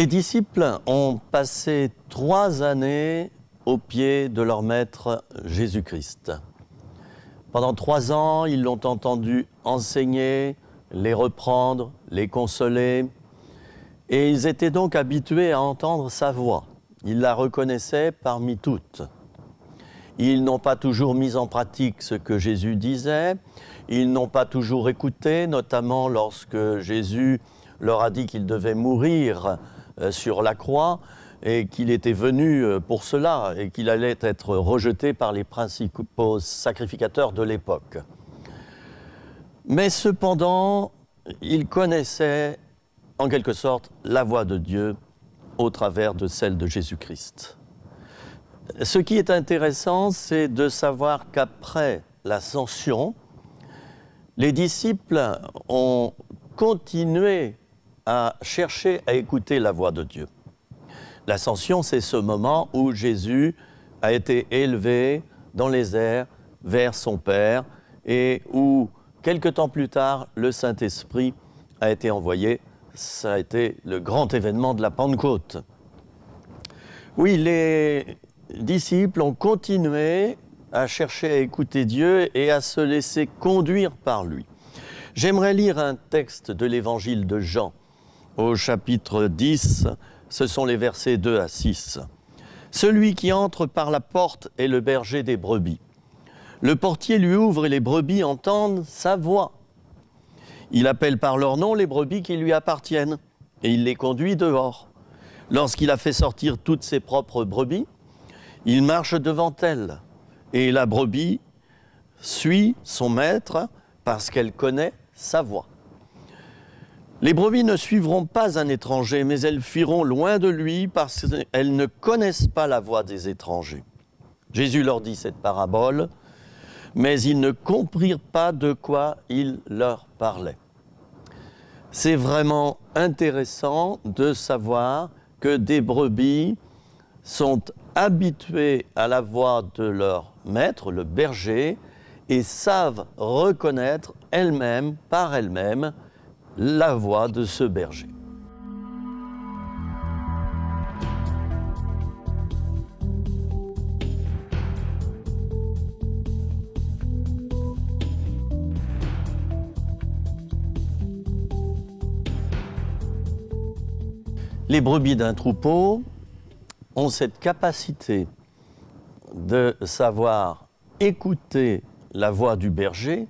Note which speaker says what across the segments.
Speaker 1: Les disciples ont passé trois années au pied de leur maître Jésus-Christ. Pendant trois ans, ils l'ont entendu enseigner, les reprendre, les consoler, et ils étaient donc habitués à entendre sa voix. Ils la reconnaissaient parmi toutes. Ils n'ont pas toujours mis en pratique ce que Jésus disait, ils n'ont pas toujours écouté, notamment lorsque Jésus leur a dit qu'ils devaient mourir euh, sur la croix et qu'il était venu euh, pour cela et qu'il allait être rejeté par les principaux sacrificateurs de l'époque. Mais cependant, il connaissait en quelque sorte la voie de Dieu au travers de celle de Jésus-Christ. Ce qui est intéressant, c'est de savoir qu'après l'ascension, les disciples ont continué à chercher à écouter la voix de Dieu. L'ascension, c'est ce moment où Jésus a été élevé dans les airs vers son Père et où, quelque temps plus tard, le Saint-Esprit a été envoyé. Ça a été le grand événement de la Pentecôte. Oui, les disciples ont continué à chercher à écouter Dieu et à se laisser conduire par lui. J'aimerais lire un texte de l'évangile de Jean au chapitre 10, ce sont les versets 2 à 6. Celui qui entre par la porte est le berger des brebis. Le portier lui ouvre et les brebis entendent sa voix. Il appelle par leur nom les brebis qui lui appartiennent et il les conduit dehors. Lorsqu'il a fait sortir toutes ses propres brebis, il marche devant elles et la brebis suit son maître parce qu'elle connaît sa voix. Les brebis ne suivront pas un étranger, mais elles fuiront loin de lui parce qu'elles ne connaissent pas la voix des étrangers. Jésus leur dit cette parabole, mais ils ne comprirent pas de quoi il leur parlait. C'est vraiment intéressant de savoir que des brebis sont habituées à la voix de leur maître, le berger, et savent reconnaître elles-mêmes, par elles-mêmes, la voix de ce berger. Les brebis d'un troupeau ont cette capacité de savoir écouter la voix du berger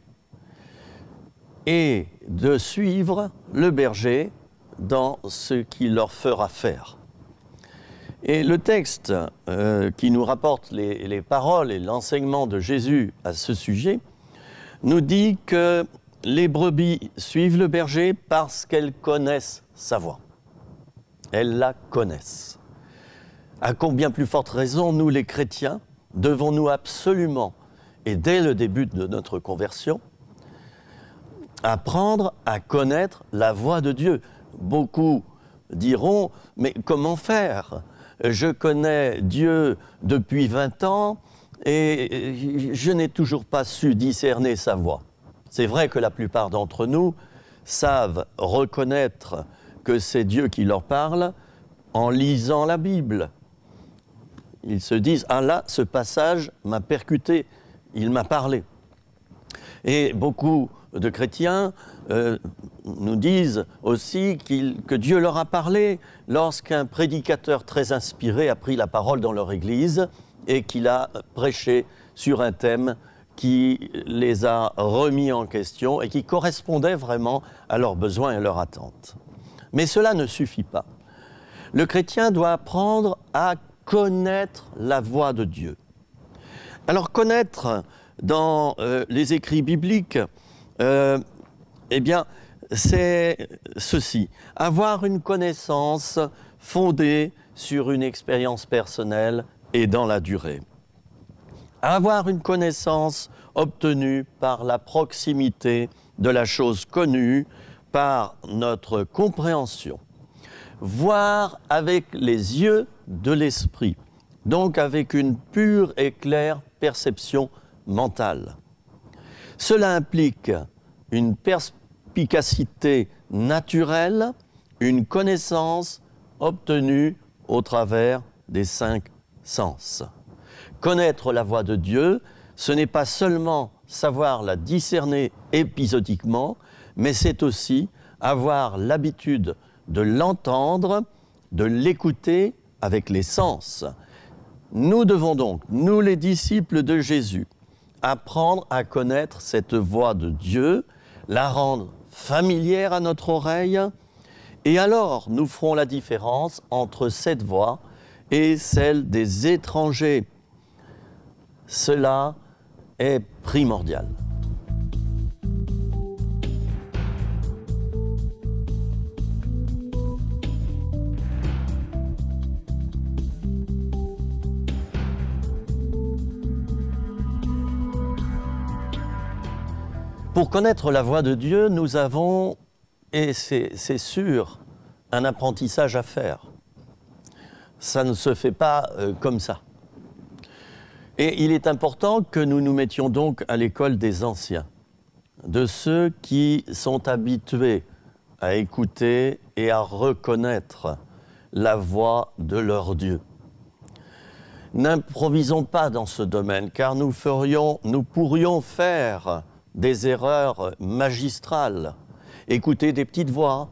Speaker 1: et de suivre le berger dans ce qu'il leur fera faire. Et le texte euh, qui nous rapporte les, les paroles et l'enseignement de Jésus à ce sujet nous dit que les brebis suivent le berger parce qu'elles connaissent sa voix. Elles la connaissent. À combien plus forte raison, nous les chrétiens, devons-nous absolument, et dès le début de notre conversion, apprendre à connaître la voix de Dieu. Beaucoup diront, mais comment faire Je connais Dieu depuis 20 ans et je n'ai toujours pas su discerner sa voix. C'est vrai que la plupart d'entre nous savent reconnaître que c'est Dieu qui leur parle en lisant la Bible. Ils se disent, ah là, ce passage m'a percuté, il m'a parlé. Et beaucoup de chrétiens euh, nous disent aussi que Dieu leur a parlé lorsqu'un prédicateur très inspiré a pris la parole dans leur église et qu'il a prêché sur un thème qui les a remis en question et qui correspondait vraiment à leurs besoins et à leurs attentes. Mais cela ne suffit pas. Le chrétien doit apprendre à connaître la voix de Dieu. Alors connaître dans euh, les écrits bibliques, euh, eh bien, c'est ceci. Avoir une connaissance fondée sur une expérience personnelle et dans la durée. Avoir une connaissance obtenue par la proximité de la chose connue, par notre compréhension. Voir avec les yeux de l'esprit, donc avec une pure et claire perception mentale. Cela implique une perspicacité naturelle, une connaissance obtenue au travers des cinq sens. Connaître la voix de Dieu, ce n'est pas seulement savoir la discerner épisodiquement, mais c'est aussi avoir l'habitude de l'entendre, de l'écouter avec les sens. Nous devons donc, nous les disciples de Jésus, apprendre à connaître cette voix de Dieu, la rendre familière à notre oreille, et alors nous ferons la différence entre cette voix et celle des étrangers. Cela est primordial. Pour connaître la voix de Dieu, nous avons, et c'est sûr, un apprentissage à faire. Ça ne se fait pas euh, comme ça. Et il est important que nous nous mettions donc à l'école des anciens, de ceux qui sont habitués à écouter et à reconnaître la voix de leur Dieu. N'improvisons pas dans ce domaine, car nous, ferions, nous pourrions faire des erreurs magistrales, écouter des petites voix,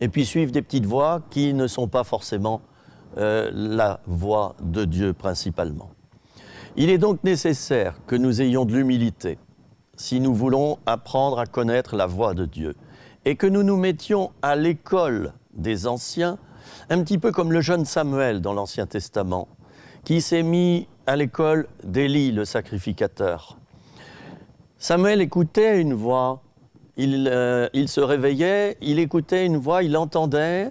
Speaker 1: et puis suivre des petites voix qui ne sont pas forcément euh, la voix de Dieu principalement. Il est donc nécessaire que nous ayons de l'humilité si nous voulons apprendre à connaître la voix de Dieu et que nous nous mettions à l'école des anciens, un petit peu comme le jeune Samuel dans l'Ancien Testament, qui s'est mis à l'école d'Élie le sacrificateur. Samuel écoutait une voix. Euh, il, se réveillait, il écoutait une voix, il entendait,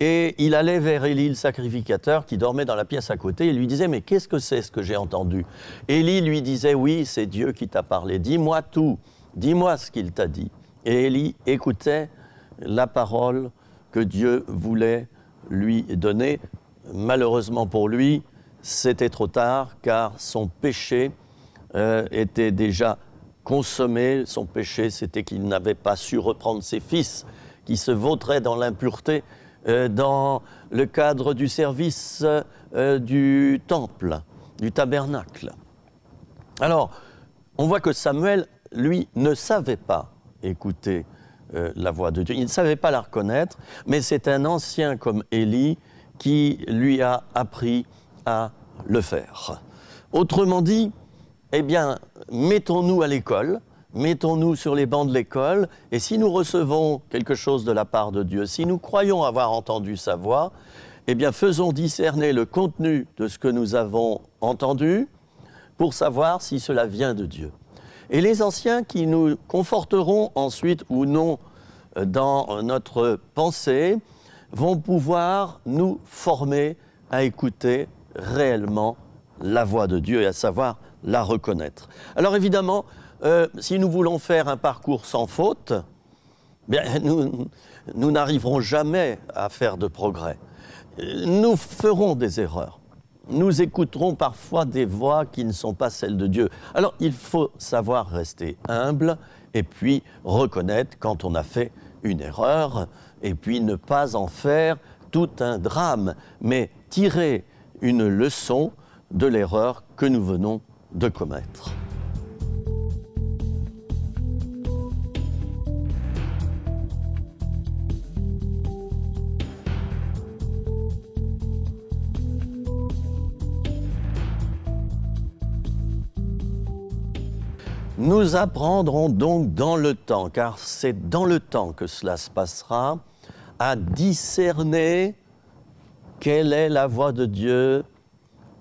Speaker 1: et il allait vers Élie, le sacrificateur, qui dormait dans la pièce à côté, et lui disait, mais qu'est-ce que c'est ce que j'ai entendu Élie lui disait, oui, c'est Dieu qui t'a parlé, dis-moi tout, dis-moi ce qu'il t'a dit. Et Élie écoutait la parole que Dieu voulait lui donner. Malheureusement pour lui, c'était trop tard, car son péché euh, était déjà consommé son péché, c'était qu'il n'avait pas su reprendre ses fils, qui se vautraient dans l'impureté, euh, dans le cadre du service euh, du temple, du tabernacle. Alors, on voit que Samuel, lui, ne savait pas écouter euh, la voix de Dieu. Il ne savait pas la reconnaître, mais c'est un ancien comme Élie qui lui a appris à le faire. Autrement dit, eh bien, mettons-nous à l'école, mettons-nous sur les bancs de l'école, et si nous recevons quelque chose de la part de Dieu, si nous croyons avoir entendu sa voix, eh bien faisons discerner le contenu de ce que nous avons entendu pour savoir si cela vient de Dieu. Et les anciens qui nous conforteront ensuite ou non euh, dans notre pensée vont pouvoir nous former à écouter réellement la voix de Dieu et à savoir la reconnaître. Alors évidemment, euh, si nous voulons faire un parcours sans faute, bien, nous n'arriverons jamais à faire de progrès. Nous ferons des erreurs. Nous écouterons parfois des voix qui ne sont pas celles de Dieu. Alors il faut savoir rester humble et puis reconnaître quand on a fait une erreur et puis ne pas en faire tout un drame, mais tirer une leçon de l'erreur que nous venons de commettre. Nous apprendrons donc dans le temps, car c'est dans le temps que cela se passera, à discerner quelle est la voix de Dieu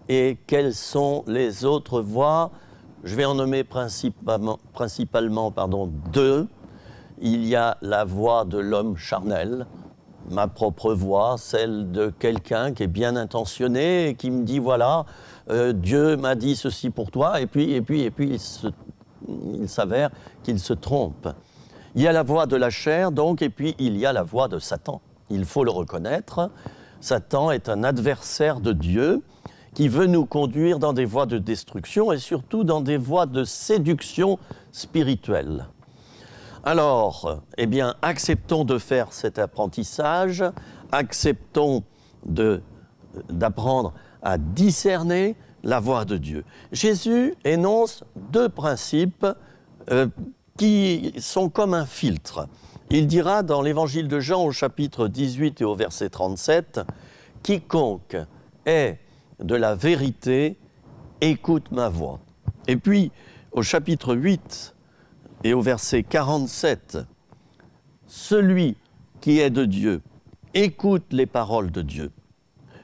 Speaker 1: et quelles sont les autres voies Je vais en nommer principalement, pardon, deux. Il y a la voie de l'homme charnel, ma propre voie, celle de quelqu'un qui est bien intentionné et qui me dit voilà, euh, Dieu m'a dit ceci pour toi, et puis, et puis, il, s'avère qu'il se trompe. Il y a la voie de la chair, donc, et puis il y a la voix de Satan. Il faut le reconnaître. Satan est un adversaire de Dieu qui veut nous conduire dans des voies de destruction et surtout dans des voies de séduction spirituelle. Alors, eh bien, acceptons de faire cet apprentissage, acceptons d'apprendre à discerner la voix de Dieu. Jésus énonce deux principes euh, qui sont comme un filtre. Il dira dans l'évangile de Jean au chapitre 18 et au verset 37, Quiconque est de la vérité, écoute ma voix. Et puis, au chapitre 8 et au verset 47, celui qui est de Dieu écoute les paroles de Dieu.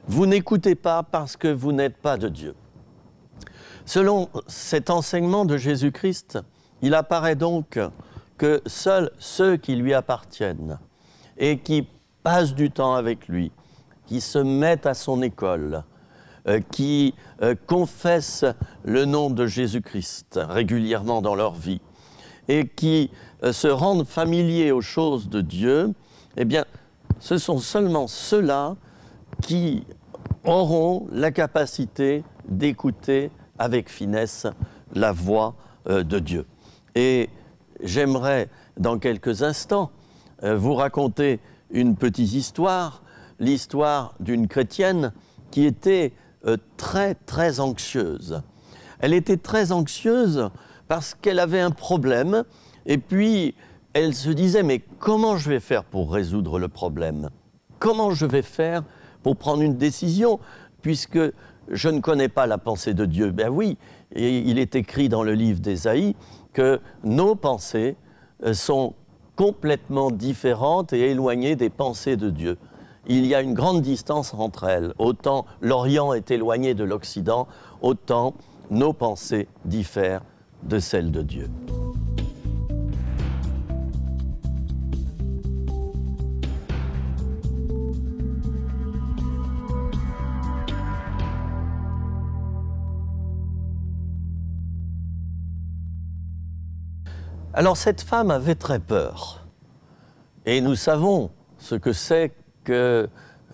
Speaker 1: Vous n'écoutez pas parce que vous n'êtes pas de Dieu. Selon cet enseignement de Jésus-Christ, il apparaît donc que seuls ceux qui lui appartiennent et qui passent du temps avec lui, qui se mettent à son école, euh, qui euh, confessent le nom de Jésus-Christ régulièrement dans leur vie et qui euh, se rendent familiers aux choses de Dieu, eh bien, ce sont seulement ceux-là qui auront la capacité d'écouter avec finesse la voix de Dieu. Et j'aimerais, dans quelques instants, vous raconter une petite histoire, l'histoire d'une chrétienne qui était euh, très, très anxieuse. Elle était très anxieuse parce qu'elle avait un problème et puis elle se disait mais comment je vais faire pour résoudre le problème Comment je vais faire pour prendre une décision puisque je ne connais pas la pensée de Dieu Ben oui, il est écrit dans le livre d'Ésaïe que nos pensées euh, sont complètement différentes et éloignées des pensées de Dieu il y a une grande distance entre elles. Autant l'Orient est éloigné de l'Occident, autant nos pensées diffèrent de celles de Dieu. Alors cette femme avait très peur. Et nous savons ce que c'est que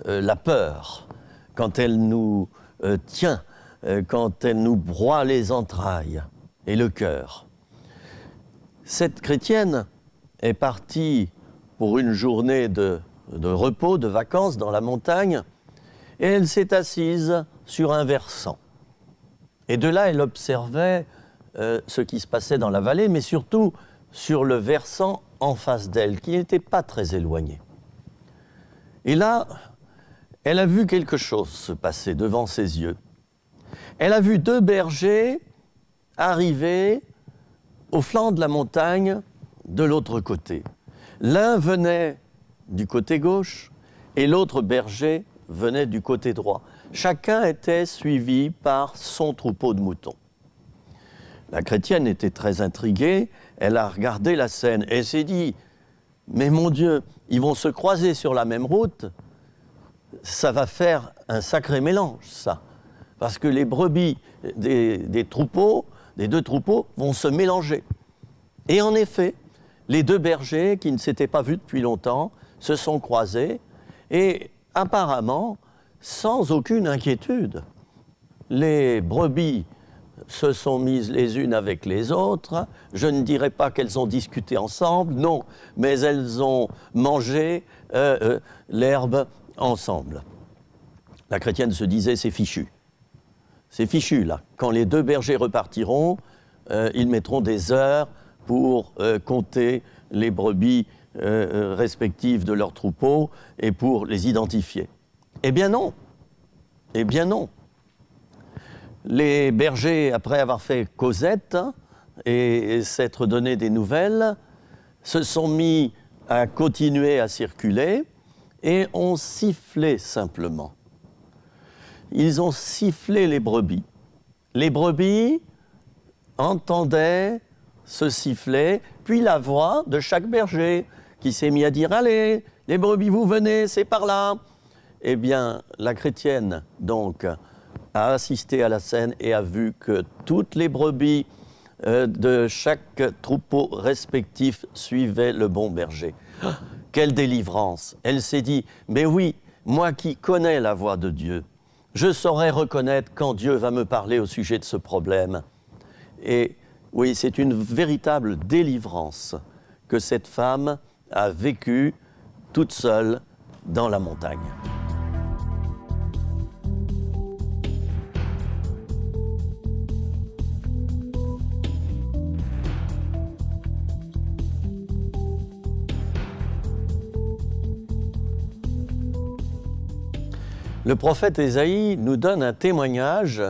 Speaker 1: euh, la peur, quand elle nous euh, tient, euh, quand elle nous broie les entrailles et le cœur. Cette chrétienne est partie pour une journée de, repos, de vacances dans la montagne, et elle s'est assise sur un versant. Et de là, elle observait ce qui se passait dans la vallée, mais surtout sur le versant en face d'elle, qui n'était pas très éloigné. Et là, elle a vu quelque chose se passer devant ses yeux. Elle a vu deux bergers arriver au flanc de la montagne de l'autre côté. L'un venait du côté gauche et l'autre berger venait du côté droit. Chacun était suivi par son troupeau de moutons. La chrétienne était très intriguée, elle a regardé la scène et s'est dit, mais mon Dieu, ils vont se croiser sur la même route, ça va faire un sacré mélange, ça. Parce que les brebis des, troupeaux, des deux troupeaux, vont se mélanger. Et en effet, les deux bergers, qui ne s'étaient pas vus depuis longtemps, se sont croisés, et apparemment, sans aucune inquiétude, les brebis se sont mises les unes avec les autres. Je ne dirais pas qu'elles ont discuté ensemble, non, mais elles ont mangé euh, euh, l'herbe ensemble. La chrétienne se disait c'est fichu. C'est fichu là. Quand les deux bergers repartiront, euh, ils mettront des heures pour compter les brebis respectives de leurs troupeaux et pour les identifier. Eh bien non. Eh bien non. Les bergers, après avoir fait Cosette et, s'être donné des nouvelles, se sont mis à continuer à circuler et ont sifflé simplement. Ils ont sifflé les brebis. Les brebis entendaient ce sifflet, puis la voix de chaque berger qui s'est mis à dire Allez, les brebis, vous venez, c'est par là. Eh bien, la chrétienne, donc, a assisté à la scène et a vu que toutes les brebis euh, de chaque troupeau respectif suivaient le bon berger. Ah, quelle délivrance Elle s'est dit, mais oui, moi qui connais la voix de Dieu, je saurais reconnaître quand Dieu va me parler au sujet de ce problème. Et oui, c'est une véritable délivrance que cette femme a vécue toute seule dans la montagne. Le prophète Ésaïe nous donne un témoignage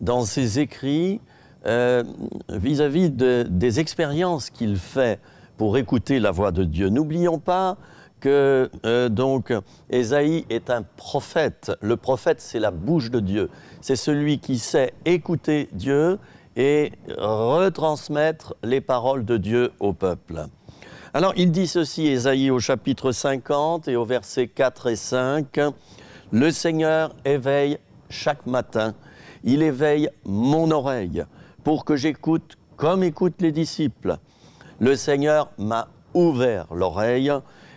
Speaker 1: dans ses écrits euh, vis-à-vis des expériences qu'il fait pour écouter la voix de Dieu. N'oublions pas que euh, donc Ésaïe est un prophète. Le prophète, c'est la bouche de Dieu. C'est celui qui sait écouter Dieu et retransmettre les paroles de Dieu au peuple. Alors il dit ceci, Ésaïe au chapitre 50 et au verset 4 et 5. Le Seigneur éveille chaque matin, il éveille mon oreille pour que j'écoute comme écoutent les disciples. Le Seigneur m'a ouvert l'oreille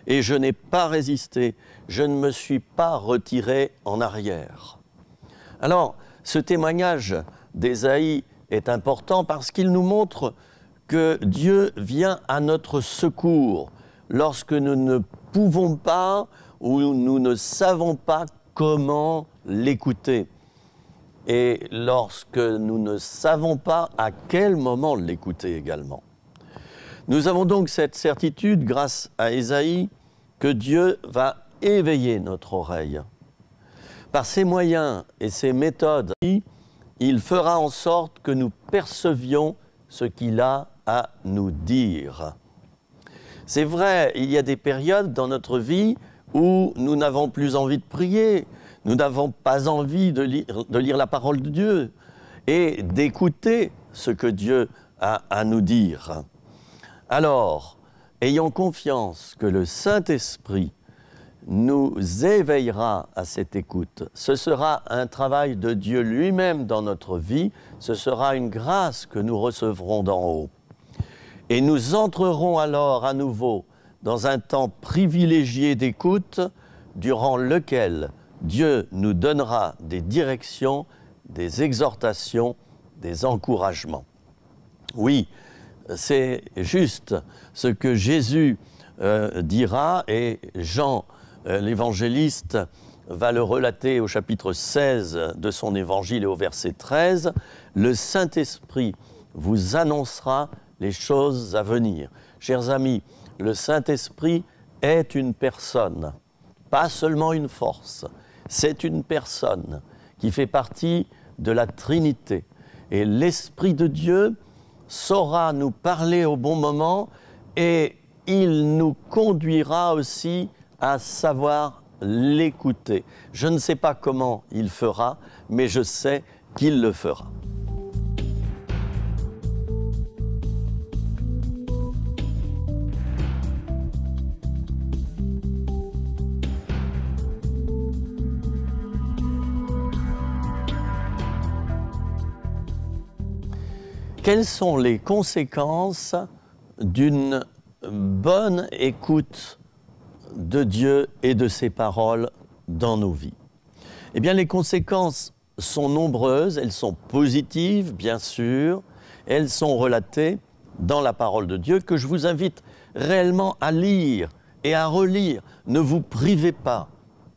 Speaker 1: et je n'ai pas résisté, je ne me suis pas retiré en arrière. Alors, ce témoignage d'Ésaïe est important parce qu'il nous montre que Dieu vient à notre secours lorsque nous ne pouvons pas ou nous ne savons pas comment l'écouter. Et lorsque nous ne savons pas à quel moment l'écouter également. Nous avons donc cette certitude, grâce à Ésaïe, que Dieu va éveiller notre oreille. Par ses moyens et ses méthodes, il fera en sorte que nous percevions ce qu'il a à nous dire. C'est vrai, il y a des périodes dans notre vie où nous n'avons plus envie de prier, nous n'avons pas envie de lire, de lire, la parole de Dieu et d'écouter ce que Dieu a à nous dire. Alors, ayons confiance que le Saint-Esprit nous éveillera à cette écoute. Ce sera un travail de Dieu lui-même dans notre vie, ce sera une grâce que nous recevrons d'en haut. Et nous entrerons alors à nouveau dans un temps privilégié d'écoute durant lequel Dieu nous donnera des directions, des exhortations, des encouragements. Oui, c'est juste ce que Jésus euh, dira et Jean euh, l'évangéliste va le relater au chapitre 16 de son évangile et au verset 13. Le Saint-Esprit vous annoncera les choses à venir. Chers amis, le Saint-Esprit est une personne, pas seulement une force. C'est une personne qui fait partie de la Trinité. Et l'Esprit de Dieu saura nous parler au bon moment et il nous conduira aussi à savoir l'écouter. Je ne sais pas comment il fera, mais je sais qu'il le fera. Quelles sont les conséquences d'une bonne écoute de Dieu et de ses paroles dans nos vies Eh bien, les conséquences sont nombreuses, elles sont positives, bien sûr, elles sont relatées dans la parole de Dieu que je vous invite réellement à lire et à relire. Ne vous privez pas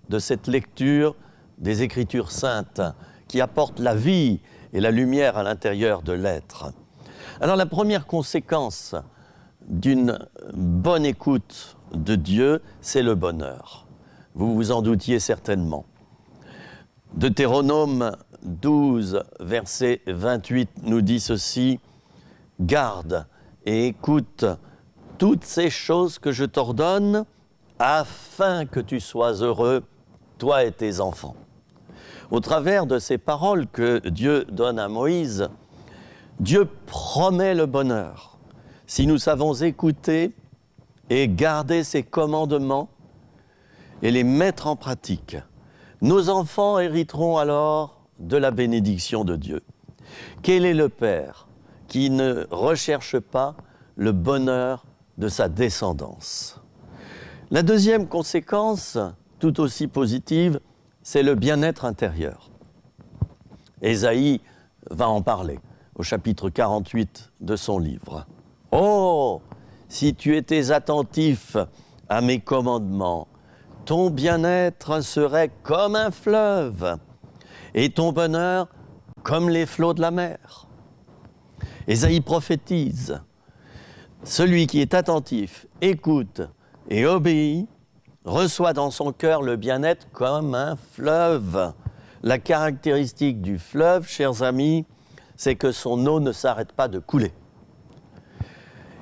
Speaker 1: de cette lecture des Écritures saintes qui apporte la vie, et la lumière à l'intérieur de l'être. Alors la première conséquence d'une bonne écoute de Dieu, c'est le bonheur. Vous vous en doutiez certainement. Deutéronome 12, verset 28 nous dit ceci, Garde et écoute toutes ces choses que je t'ordonne afin que tu sois heureux, toi et tes enfants au travers de ces paroles que Dieu donne à Moïse, Dieu promet le bonheur. Si nous savons écouter et garder ses commandements et les mettre en pratique, nos enfants hériteront alors de la bénédiction de Dieu. Quel est le Père qui ne recherche pas le bonheur de sa descendance La deuxième conséquence, tout aussi positive, c'est le bien-être intérieur. Esaïe va en parler au chapitre 48 de son livre. Oh, si tu étais attentif à mes commandements, ton bien-être serait comme un fleuve et ton bonheur comme les flots de la mer. Ésaïe prophétise, celui qui est attentif, écoute et obéit, reçoit dans son cœur le bien-être comme un fleuve. La caractéristique du fleuve, chers amis, c'est que son eau ne s'arrête pas de couler.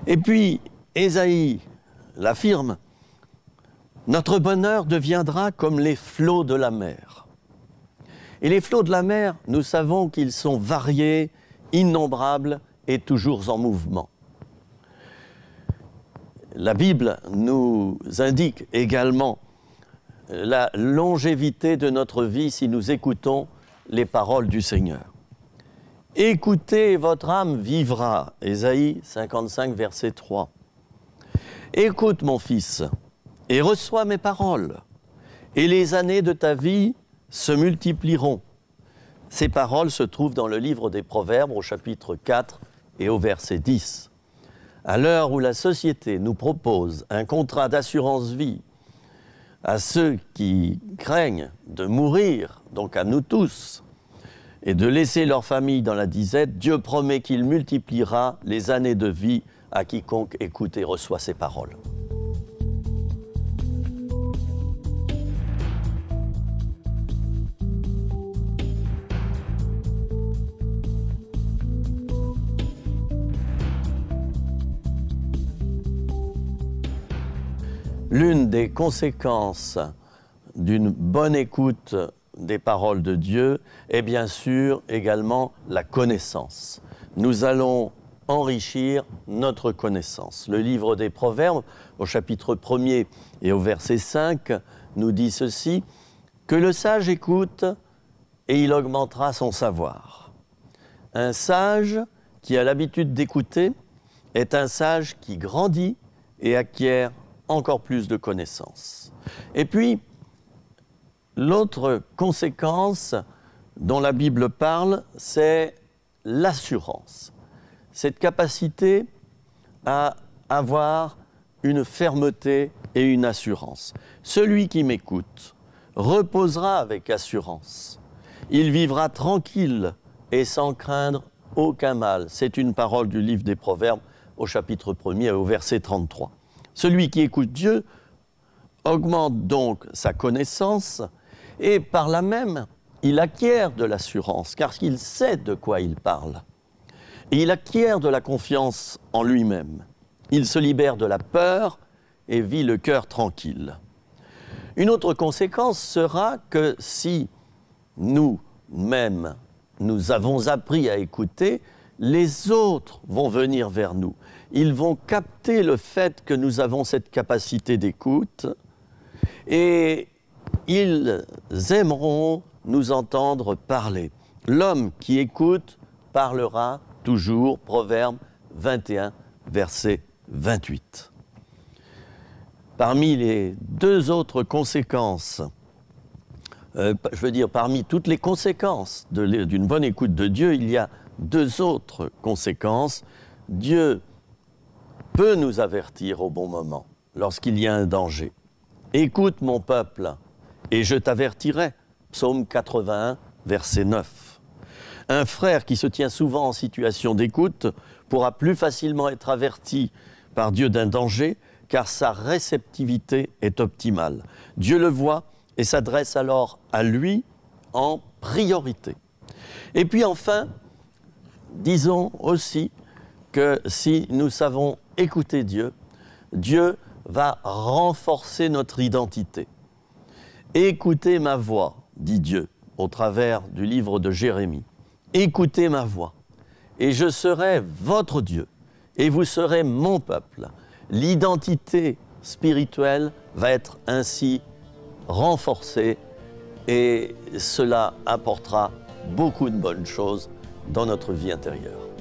Speaker 1: Et puis, Esaïe l'affirme, notre bonheur deviendra comme les flots de la mer. Et les flots de la mer, nous savons qu'ils sont variés, innombrables et toujours en mouvement. La Bible nous indique également la longévité de notre vie si nous écoutons les paroles du Seigneur. Écoutez, votre âme vivra. Ésaïe 55, verset 3. Écoute, mon fils, et reçois mes paroles, et les années de ta vie se multiplieront. Ces paroles se trouvent dans le livre des Proverbes au chapitre 4 et au verset 10 à l'heure où la société nous propose un contrat d'assurance vie à ceux qui craignent de mourir, donc à nous tous, et de laisser leur famille dans la disette, Dieu promet qu'il multipliera les années de vie à quiconque écoute et reçoit ses paroles. des conséquences d'une bonne écoute des paroles de Dieu est bien sûr également la connaissance. Nous allons enrichir notre connaissance. Le livre des Proverbes, au chapitre 1er et au verset 5, nous dit ceci, Que le sage écoute et il augmentera son savoir. Un sage qui a l'habitude d'écouter est un sage qui grandit et acquiert encore plus de connaissances. Et puis, l'autre conséquence dont la Bible parle, c'est l'assurance. Cette capacité à avoir une fermeté et une assurance. Celui qui m'écoute reposera avec assurance. Il vivra tranquille et sans craindre aucun mal. C'est une parole du livre des Proverbes au chapitre 1er et au verset 33. Celui qui écoute Dieu augmente donc sa connaissance et par là même, il acquiert de l'assurance car il sait de quoi il parle. Et il acquiert de la confiance en lui-même. Il se libère de la peur et vit le cœur tranquille. Une autre conséquence sera que si nous-mêmes, nous avons appris à écouter, les autres vont venir vers nous ils vont capter le fait que nous avons cette capacité d'écoute et ils aimeront nous entendre parler. L'homme qui écoute parlera toujours, Proverbe 21, verset 28. Parmi les deux autres conséquences, euh, je veux dire, parmi toutes les conséquences d'une bonne écoute de Dieu, il y a deux autres conséquences. Dieu peut nous avertir au bon moment, lorsqu'il y a un danger. Écoute mon peuple, et je t'avertirai. Psaume 81, verset 9. Un frère qui se tient souvent en situation d'écoute pourra plus facilement être averti par Dieu d'un danger, car sa réceptivité est optimale. Dieu le voit et s'adresse alors à lui en priorité. Et puis enfin, disons aussi que si nous savons Écoutez Dieu, Dieu va renforcer notre identité. Écoutez ma voix, dit Dieu au travers du livre de Jérémie. Écoutez ma voix, et je serai votre Dieu, et vous serez mon peuple. L'identité spirituelle va être ainsi renforcée, et cela apportera beaucoup de bonnes choses dans notre vie intérieure.